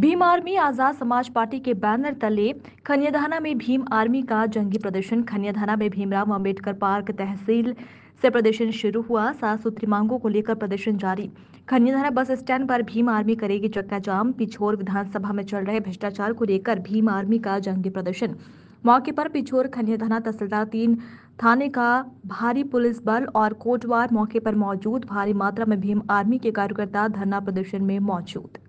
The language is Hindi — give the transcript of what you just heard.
भीम आर्मी आजाद समाज पार्टी के बैनर तले खनियाधाना में भीम आर्मी का जंगी प्रदर्शन खनियाधाना में भीमराव अंबेडकर पार्क तहसील से प्रदर्शन शुरू हुआ सात सूत्री मांगों को लेकर प्रदर्शन जारी खनियाधारा बस स्टैंड पर भीम आर्मी करेगी चक्का जाम पिछोर विधानसभा में चल रहे भ्रष्टाचार को लेकर भीम आर्मी का जंगी प्रदर्शन मौके पर पिछोर खनियाधाना तहसीलदार तीन थाने का भारी पुलिस बल और कोटवार मौके पर मौजूद भारी मात्रा में भीम आर्मी के कार्यकर्ता धरना प्रदर्शन में मौजूद